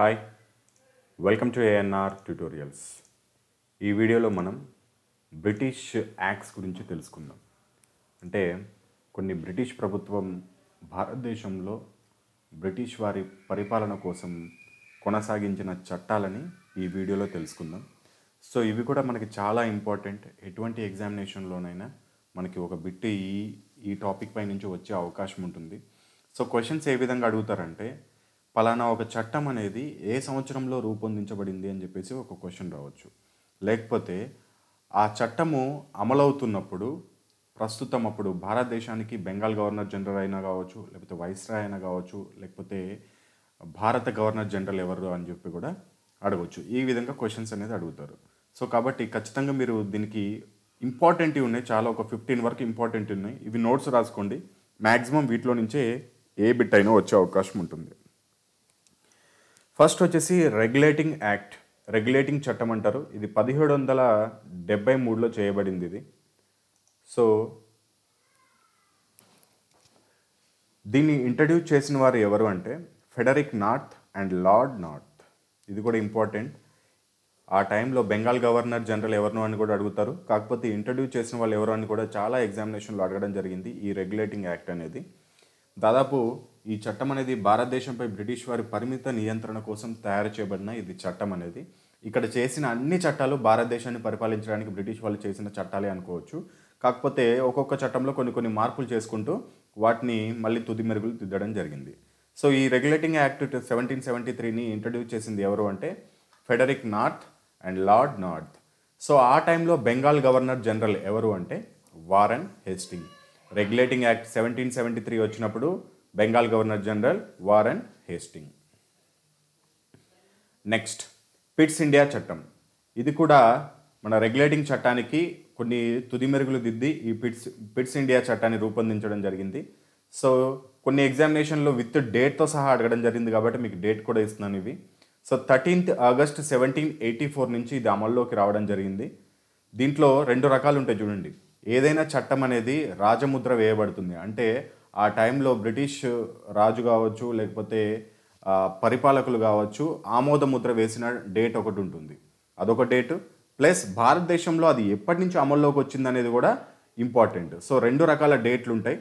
hi welcome to ANR tutorials ఈ వీడియోలో మనం బ్రిటిష్ యాక్ట్స్ గురించి తెలుసుకుందాం అంటే కొన్ని బ్రిటిష్ ప్రభుత్వం భారతదేశంలో బ్రిటిష్ వారి పరిపాలన కోసం కొనసాగించిన చట్టాలని ఈ వీడియోలో తెలుసుకుందాం సో ఇవి కూడా మనకి చాలా ఇంపార్టెంట్ ఎటువంటి ఎగ్జామినేషన్లోనైనా మనకి ఒక బిట్ ఈ ఈ టాపిక్ పై నుంచి వచ్చే అవకాశం ఉంటుంది సో క్వశ్చన్స్ ఏ విధంగా అడుగుతారంటే ఫలానా ఒక చట్టం అనేది ఏ సంవత్సరంలో రూపొందించబడింది అని చెప్పేసి ఒక క్వశ్చన్ రావచ్చు లేకపోతే ఆ చట్టము అమలవుతున్నప్పుడు ప్రస్తుతం అప్పుడు భారతదేశానికి బెంగాల్ గవర్నర్ జనరల్ అయినా కావచ్చు లేకపోతే వైస్రాయ్ అయినా కావచ్చు లేకపోతే భారత గవర్నర్ జనరల్ ఎవరు అని చెప్పి కూడా అడగవచ్చు ఈ విధంగా క్వశ్చన్స్ అనేది అడుగుతారు సో కాబట్టి ఖచ్చితంగా మీరు దీనికి ఇంపార్టెంట్ ఉన్నాయి చాలా ఒక ఫిఫ్టీన్ వరకు ఇంపార్టెంట్ ఉన్నాయి ఇవి నోట్స్ రాసుకోండి మ్యాక్సిమం వీటిలో నుంచే ఏ బిట్ అయినా వచ్చే అవకాశం ఉంటుంది ఫస్ట్ వచ్చేసి రెగ్యులేటింగ్ యాక్ట్ రెగ్యులేటింగ్ చట్టం అంటారు ఇది పదిహేడు వందల డెబ్బై మూడులో చేయబడింది ఇది సో దీన్ని ఇంట్రడ్యూస్ చేసిన వారు ఎవరు అంటే Frederick North and Lord North ఇది కూడా ఇంపార్టెంట్ ఆ టైంలో బెంగాల్ గవర్నర్ జనరల్ ఎవరినో అని కూడా అడుగుతారు కాకపోతే ఇంట్రడ్యూస్ చేసిన వాళ్ళు ఎవరు అని కూడా చాలా ఎగ్జామినేషన్లో అడగడం జరిగింది ఈ రెగ్యులేటింగ్ యాక్ట్ అనేది దాదాపు ఈ చట్టం అనేది భారతదేశంపై బ్రిటిష్ వారి పరిమిత నియంత్రణ కోసం తయారు చేయబడిన ఇది చట్టం అనేది ఇక్కడ చేసిన అన్ని చట్టాలు భారతదేశాన్ని పరిపాలించడానికి బ్రిటిష్ వాళ్ళు చేసిన చట్టాలే అనుకోవచ్చు కాకపోతే ఒక్కొక్క చట్టంలో కొన్ని కొన్ని మార్పులు చేసుకుంటూ వాటిని మళ్ళీ తుది మెరుగులు దిద్దడం జరిగింది సో ఈ రెగ్యులేటింగ్ యాక్ట్ సెవెంటీన్ సెవెంటీ త్రీని ఇంట్రడ్యూస్ చేసింది ఎవరు అంటే Frederick North and Lord North so ఆ టైంలో బెంగాల్ గవర్నర్ జనరల్ ఎవరు అంటే Warren Hasting regulating act seventeen seventy three వచ్చినప్పుడు Bengal governor general Warren Hasting next Pitt's India చట్టం ఇది కూడా మన రెగ్యులేటింగ్ చట్టానికి కొన్ని తుది మెరుగులు దిద్ది ఈ పిట్స్ పిట్స్ ఇండియా చట్టాన్ని రూపొందించడం జరిగింది సో కొన్ని ఎగ్జామినేషన్లో విత్ డేట్తో సహా అడగడం జరిగింది కాబట్టి మీకు డేట్ కూడా ఇస్తున్నాను ఇవి so thirteenth August seventeen eighty four నుంచి ఇది అమల్లోకి రావడం జరిగింది దీంట్లో రెండు రకాలు ఉంటాయి చూడండి ఏదైనా చట్టం అనేది రాజముద్ర వేయబడుతుంది అంటే ఆ టైంలో బ్రిటిష్ రాజు కావచ్చు లేకపోతే పరిపాలకులు కావచ్చు ఆమోదముద్ర వేసిన డేట్ ఒకటి ఉంటుంది అదొక డేట్ ప్లస్ భారతదేశంలో అది ఎప్పటి నుంచి అమల్లోకి వచ్చింది అనేది కూడా ఇంపార్టెంట్ సో రెండు రకాల డేట్లు ఉంటాయి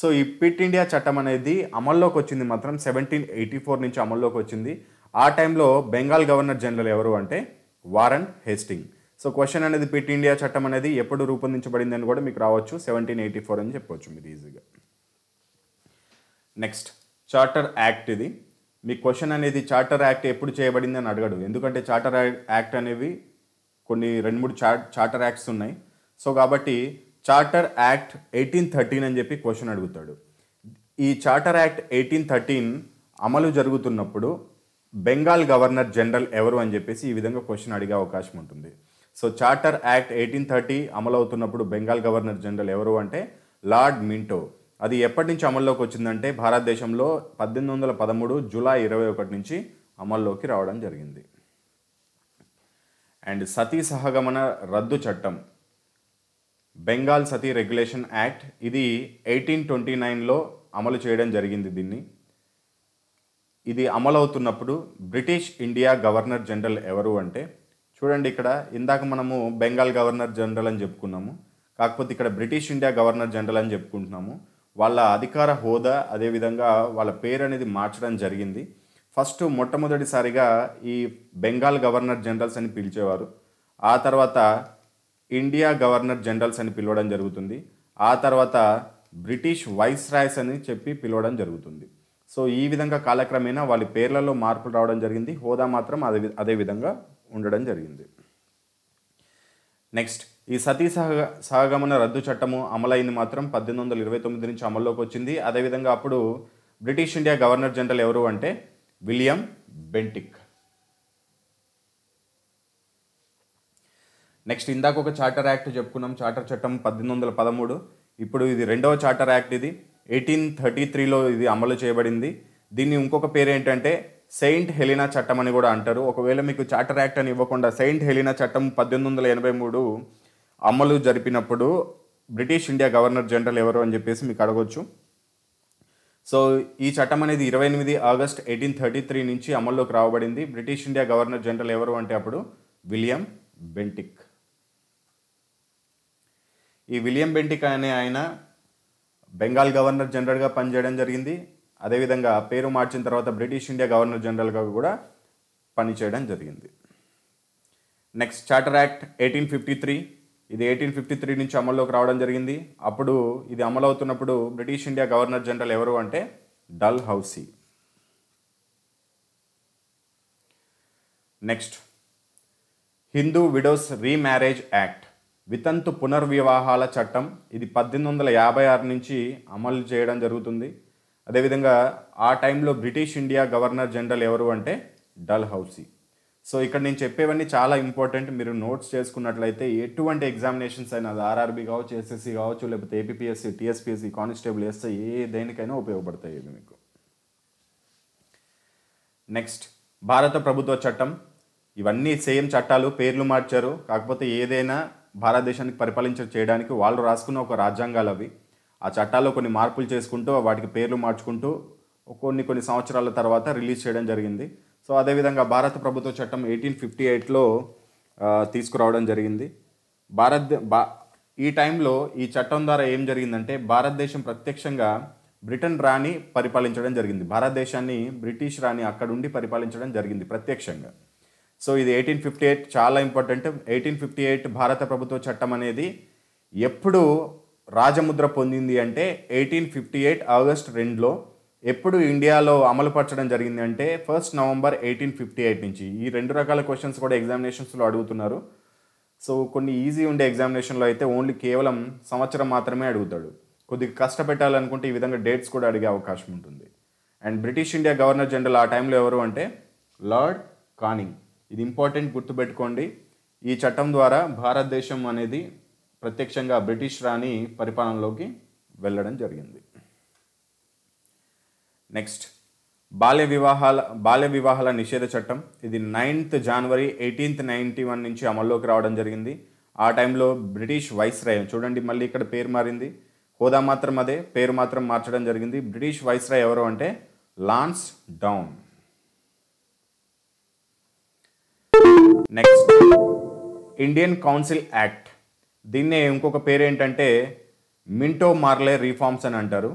సో ఈ పిట్ ఇండియా చట్టం అనేది అమల్లోకి వచ్చింది మాత్రం సెవెంటీన్ ఎయిటీ ఫోర్ నుంచి అమల్లోకి వచ్చింది ఆ టైంలో బెంగాల్ గవర్నర్ జనరల్ ఎవరు అంటే వారన్ హేస్టింగ్ సో క్వశ్చన్ అనేది పిట్ ఇండియా చట్టం అనేది ఎప్పుడు రూపొందించబడింది అని కూడా మీకు రావచ్చు సెవెంటీన్ ఎయిటీ ఫోర్ అని చెప్పవచ్చు మీరు ఈజీగా నెక్స్ట్ చార్టర్ యాక్ట్ ఇది మీ క్వశ్చన్ అనేది చార్టర్ యాక్ట్ ఎప్పుడు చేయబడింది అని అడగడు ఎందుకంటే చార్టర్ యాక్ట్ అనేవి కొన్ని రెండు మూడు చా చార్టర్ యాక్ట్స్ ఉన్నాయి సో కాబట్టి చార్టర్ యాక్ట్ ఎయిటీన్ థర్టీన్ అని చెప్పి క్వశ్చన్ అడుగుతాడు ఈ చార్టర్ యాక్ట్ ఎయిటీన్ థర్టీన్ అమలు జరుగుతున్నప్పుడు బెంగాల్ గవర్నర్ జనరల్ ఎవరు అని చెప్పేసి ఈ విధంగా క్వశ్చన్ అడిగే అవకాశం ఉంటుంది so charter act eighteen thirty అమలవుతున్నప్పుడు బెంగాల్ గవర్నర్ జనరల్ ఎవరు అంటే లార్డ్ మింటో అది ఎప్పటి నుంచి అమల్లోకి వచ్చిందంటే భారతదేశంలో పద్దెనిమిది వందల పదమూడు జూలై ఇరవై ఒకటి నుంచి అమల్లోకి రావడం జరిగింది అండ్ సతీ సహగమన రద్దు చట్టం బెంగాల్ సతీ రెగ్యులేషన్ యాక్ట్ ఇది ఎయిటీన్ ట్వంటీ నైన్లో అమలు చేయడం జరిగింది దీన్ని ఇది అమలవుతున్నప్పుడు బ్రిటిష్ ఇండియా గవర్నర్ జనరల్ ఎవరు అంటే చూడండి ఇక్కడ ఇందాక మనము బెంగాల్ గవర్నర్ జనరల్ అని చెప్పుకున్నాము కాకపోతే ఇక్కడ బ్రిటిష్ ఇండియా గవర్నర్ జనరల్ అని చెప్పుకుంటున్నాము వాళ్ళ అధికార హోదా అదేవిధంగా వాళ్ళ పేరు అనేది మార్చడం జరిగింది ఫస్ట్ మొట్టమొదటిసారిగా ఈ బెంగాల్ గవర్నర్ జనరల్స్ అని పిలిచేవారు ఆ తర్వాత ఇండియా గవర్నర్ జనరల్స్ అని పిలవడం జరుగుతుంది ఆ తర్వాత బ్రిటిష్ వైస్ రాయ్స్ అని చెప్పి పిలవడం జరుగుతుంది సో ఈ విధంగా కాలక్రమేణా వాళ్ళ పేర్లలో మార్పులు రావడం జరిగింది హోదా మాత్రం అదే అదే విధంగా ఉండడం జరిగింది నెక్స్ట్ ఈ సతీ సహ సహగమన రద్దు చట్టము అమలైంది మాత్రం పద్దెనిమిది వందల ఇరవై తొమ్మిది నుంచి అమల్లోకి వచ్చింది అదేవిధంగా అప్పుడు బ్రిటిష్ ఇండియా గవర్నర్ జనరల్ ఎవరు అంటే విలియం బెంటిక్ నెక్స్ట్ ఇందాక ఒక చార్టర్ యాక్ట్ చెప్పుకున్నాం చార్టర్ చట్టం పద్దెనిమిది వందల పదమూడు ఇప్పుడు ఇది రెండవ చార్టర్ యాక్ట్ ఇది ఎయిటీన్ థర్టీ త్రీలో ఇది అమలు చేయబడింది దీన్ని ఇంకొక పేరు ఏంటంటే సెయింట్ హెలినా చట్టం అని కూడా అంటారు ఒకవేళ మీకు చార్టర్ యాక్ట్ అని ఇవ్వకుండా సెయింట్ హెలినా చట్టం పద్దెనిమిది వందల ఎనభై మూడు అమలు జరిపినప్పుడు బ్రిటిష్ ఇండియా గవర్నర్ జనరల్ ఎవరు అని చెప్పేసి మీకు అడగవచ్చు సో ఈ చట్టం అనేది ఇరవై ఎనిమిది ఆగస్ట్ ఎయిటీన్ థర్టీ త్రీ నుంచి అమల్లోకి రావబడింది బ్రిటిష్ ఇండియా గవర్నర్ జనరల్ ఎవరు అంటే అప్పుడు విలియం బెంటిక్ ఈ విలియం బెంటిక్ అనే ఆయన బెంగాల్ గవర్నర్ జనరల్గా పనిచేయడం జరిగింది అదేవిధంగా పేరు మార్చిన తర్వాత బ్రిటిష్ ఇండియా గవర్నర్ జనరల్గా కూడా పనిచేయడం జరిగింది next charter act eighteen fifty three ఇది ఎయిటీన్ ఫిఫ్టీ త్రీ నుంచి అమల్లోకి రావడం జరిగింది అప్పుడు ఇది అమలవుతున్నప్పుడు బ్రిటిష్ ఇండియా గవర్నర్ జనరల్ ఎవరు అంటే Dalhousie next Hindu widows remarriage act వితంతు పునర్వివాహాల చట్టం ఇది పద్దెనిమిది వందల యాభై ఆరు నుంచి అమలు చేయడం జరుగుతుంది అదేవిధంగా ఆ టైంలో బ్రిటిష్ ఇండియా గవర్నర్ జనరల్ ఎవరు అంటే డల్ హౌసీ సో ఇక్కడ నేను చెప్పేవన్నీ చాలా ఇంపార్టెంట్ మీరు నోట్స్ చేసుకున్నట్లయితే ఎటువంటి ఎగ్జామినేషన్స్ అయినా అది ఆర్ఆర్బీ కావచ్చు ఎస్ఎస్సి కావచ్చు లేకపోతే ఏపీఎస్సి టీఎస్పిఎస్సి కానిస్టేబుల్ ఎస్ఐ ఏ దేనికైనా ఉపయోగపడతాయి ఇది మీకు నెక్స్ట్ భారత ప్రభుత్వ చట్టం ఇవన్నీ సేమ్ చట్టాలు పేర్లు మార్చారు కాకపోతే ఏదైనా భారతదేశానికి పరిపాలించ చేయడానికి వాళ్ళు రాసుకున్న ఒక రాజ్యాంగాలు అవి ఆ చట్టాల్లో కొన్ని మార్పులు చేసుకుంటూ వాటికి పేర్లు మార్చుకుంటూ కొన్ని కొన్ని సంవత్సరాల తర్వాత రిలీజ్ చేయడం జరిగింది సో అదేవిధంగా భారత ప్రభుత్వ చట్టం ఎయిటీన్ ఫిఫ్టీ ఎయిట్లో తీసుకురావడం జరిగింది భారత బా ఈ టైంలో ఈ చట్టం ద్వారా ఏం జరిగిందంటే భారతదేశం ప్రత్యక్షంగా బ్రిటన్ రాణి పరిపాలించడం జరిగింది భారతదేశాన్ని బ్రిటిష్ రాణి అక్కడుండి పరిపాలించడం జరిగింది ప్రత్యక్షంగా సో ఇది ఎయిటీన్ ఫిఫ్టీ ఎయిట్ చాలా ఇంపార్టెంట్ ఎయిటీన్ ఫిఫ్టీ ఎయిట్ భారత ప్రభుత్వ చట్టం అనేది ఎప్పుడు రాజముద్ర పొందింది అంటే ఎయిటీన్ ఫిఫ్టీ ఎయిట్ ఆగస్ట్ రెండులో ఎప్పుడు ఇండియాలో అమలుపరచడం జరిగింది అంటే first November eighteen fifty eight నుంచి ఈ రెండు రకాల క్వశ్చన్స్ కూడా ఎగ్జామినేషన్స్లో అడుగుతున్నారు సో కొన్ని ఈజీ ఉండే ఎగ్జామినేషన్లో అయితే ఓన్లీ కేవలం సంవత్సరం మాత్రమే అడుగుతాడు కొద్దిగా కష్టపెట్టాలనుకుంటే ఈ విధంగా డేట్స్ కూడా అడిగే అవకాశం ఉంటుంది and British India governor general ఆ టైంలో ఎవరు అంటే లార్డ్ కానింగ్ ఇది ఇంపార్టెంట్ గుర్తుపెట్టుకోండి ఈ చట్టం ద్వారా భారతదేశం అనేది ప్రత్యక్షంగా బ్రిటిష్ రాణి పరిపాలనలోకి వెళ్ళడం జరిగింది నెక్స్ట్ బాల్య వివాహాల బాల్య వివాహాల నిషేధ చట్టం ఇది ninth January eighteenth ninety one నుంచి అమల్లోకి రావడం జరిగింది ఆ టైంలో బ్రిటిష్ వైస్రాయ్ చూడండి మళ్ళీ ఇక్కడ పేరు మారింది హోదా మాత్రం అదే పేరు మాత్రం మార్చడం జరిగింది బ్రిటిష్ వైస్రాయ్ ఎవరు అంటే Lansdowne next Indian council act దీన్నే ఇంకొక పేరు ఏంటంటే మింటో మార్లే రిఫార్మ్స్ అని అంటారు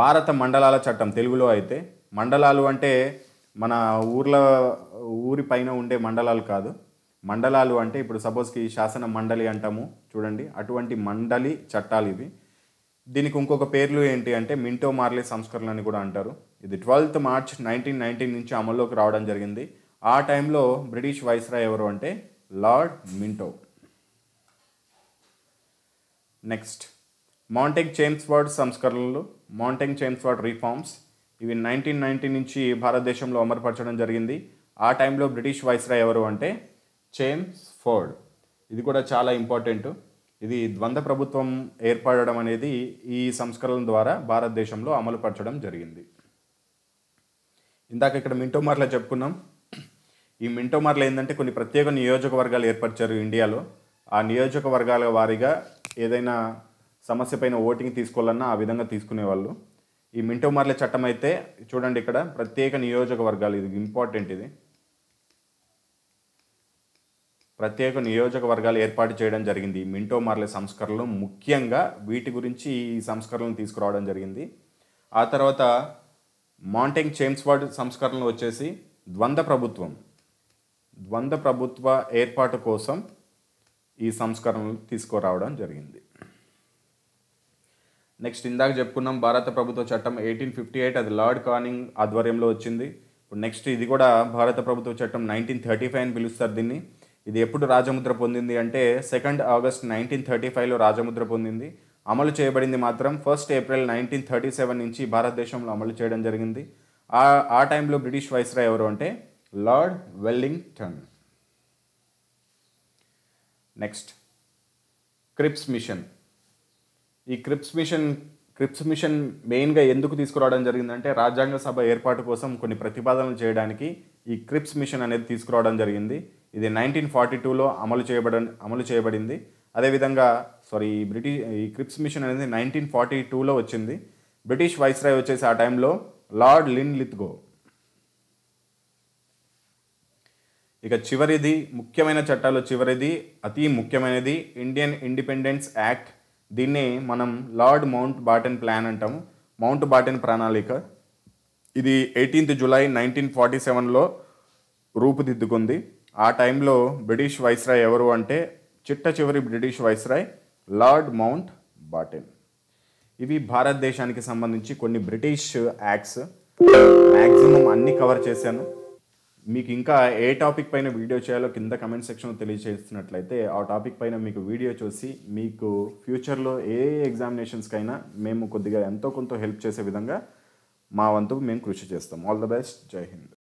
భారత మండలాల చట్టం తెలుగులో అయితే మండలాలు అంటే మన ఊర్ల ఊరి పైన ఉండే మండలాలు కాదు మండలాలు అంటే ఇప్పుడు సపోజ్కి శాసన మండలి అంటాము చూడండి అటువంటి మండలి చట్టాలు ఇవి దీనికి ఇంకొక పేర్లు ఏంటి అంటే మింటో మార్లే సంస్కరణలు అని కూడా అంటారు ఇది ట్వెల్త్ మార్చ్ నైన్టీన్ నైన్టీన్ నుంచి అమల్లోకి రావడం జరిగింది ఆ టైంలో బ్రిటిష్ వైస్రాయ్ ఎవరు అంటే లార్డ్ మింటో నెక్స్ట్ మౌంటెంగ్ వర్డ్ సంస్కరణలు మౌంటెంగ్ వర్డ్ రిఫార్మ్స్ ఇవి నైన్టీన్ నైన్టీ నుంచి భారతదేశంలో అమలుపరచడం జరిగింది ఆ టైంలో బ్రిటిష్ వైస్రాయ్ ఎవరు అంటే చేమ్స్ ఫోర్డ్ ఇది కూడా చాలా ఇంపార్టెంట్ ఇది ద్వంద్వ ప్రభుత్వం ఏర్పడడం అనేది ఈ సంస్కరణ ద్వారా భారతదేశంలో అమలుపరచడం జరిగింది ఇందాక ఇక్కడ మింటోమార్లో చెప్పుకున్నాం ఈ మింటోమార్లో ఏంటంటే కొన్ని ప్రత్యేక నియోజకవర్గాలు ఏర్పరిచారు ఇండియాలో ఆ నియోజకవర్గాల వారీగా ఏదైనా సమస్య పైన ఓటింగ్ తీసుకోవాలన్నా ఆ విధంగా తీసుకునేవాళ్ళు ఈ మింటో మార్లే చట్టం అయితే చూడండి ఇక్కడ ప్రత్యేక నియోజకవర్గాలు ఇది ఇంపార్టెంట్ ఇది ప్రత్యేక నియోజకవర్గాలు ఏర్పాటు చేయడం జరిగింది ఈ మింటో మార్లే సంస్కరణలు ముఖ్యంగా వీటి గురించి ఈ సంస్కరణలు తీసుకురావడం జరిగింది ఆ తర్వాత మాంటెంగ్ చేమ్స్వాడ్ సంస్కరణలు వచ్చేసి ద్వంద్వ ప్రభుత్వం ద్వంద్వ ప్రభుత్వ ఏర్పాటు కోసం ఈ సంస్కరణలు తీసుకురావడం జరిగింది నెక్స్ట్ ఇందాక చెప్పుకున్నాం భారత ప్రభుత్వ చట్టం ఎయిటీన్ ఫిఫ్టీ ఎయిట్ అది లార్డ్ కానింగ్ ఆధ్వర్యంలో వచ్చింది ఇప్పుడు నెక్స్ట్ ఇది కూడా భారత ప్రభుత్వ చట్టం నైన్టీన్ థర్టీ ఫైవ్ అని పిలుస్తారు దీన్ని ఇది ఎప్పుడు రాజముద్ర పొందింది అంటే సెకండ్ ఆగస్ట్ నైన్టీన్ థర్టీ ఫైవ్లో రాజముద్ర పొందింది అమలు చేయబడింది మాత్రం first April nineteen thirty seven నుంచి భారతదేశంలో అమలు చేయడం జరిగింది ఆ ఆ టైంలో బ్రిటిష్ రాయ్ ఎవరు అంటే Lord Wellington next Cripps mission ఈ క్రిప్స్ మిషన్ క్రిప్స్ మిషన్ మెయిన్గా ఎందుకు తీసుకురావడం జరిగిందంటే రాజ్యాంగ సభ ఏర్పాటు కోసం కొన్ని ప్రతిపాదనలు చేయడానికి ఈ క్రిప్స్ మిషన్ అనేది తీసుకురావడం జరిగింది ఇది నైన్టీన్ ఫార్టీ టూలో అమలు చేయబడ అమలు చేయబడింది అదేవిధంగా సారీ ఈ బ్రిటిష్ ఈ క్రిప్స్ మిషన్ అనేది నైన్టీన్ ఫార్టీ టూలో వచ్చింది బ్రిటిష్ వైస్రాయ్ వచ్చేసి ఆ టైంలో లార్డ్ లిన్ లిత్గో ఇక చివరిది ముఖ్యమైన చట్టాలు చివరిది అతి ముఖ్యమైనది ఇండియన్ ఇండిపెండెన్స్ యాక్ట్ దీన్నే మనం లార్డ్ మౌంట్ బాటన్ ప్లాన్ అంటాము మౌంట్ బాటన్ ప్రణాళిక ఇది ఎయిటీన్త్ జులై నైన్టీన్ ఫార్టీ సెవెన్లో రూపుదిద్దుకుంది ఆ టైంలో బ్రిటిష్ వైస్రాయ్ ఎవరు అంటే చిట్ట చివరి British viceroy Lord Mountbatten ఇవి భారతదేశానికి సంబంధించి కొన్ని బ్రిటిష్ యాక్ట్స్ మ్యాక్సిమం అన్నీ కవర్ చేశాను మీకు ఇంకా ఏ టాపిక్ పైన వీడియో చేయాలో కింద కమెంట్ సెక్షన్లో తెలియజేస్తున్నట్లయితే ఆ టాపిక్ పైన మీకు వీడియో చూసి మీకు ఫ్యూచర్లో ఏ ఎగ్జామినేషన్స్కైనా మేము కొద్దిగా ఎంతో కొంత హెల్ప్ చేసే విధంగా మా వంతు మేము కృషి చేస్తాం ఆల్ ద బెస్ట్ జై హింద్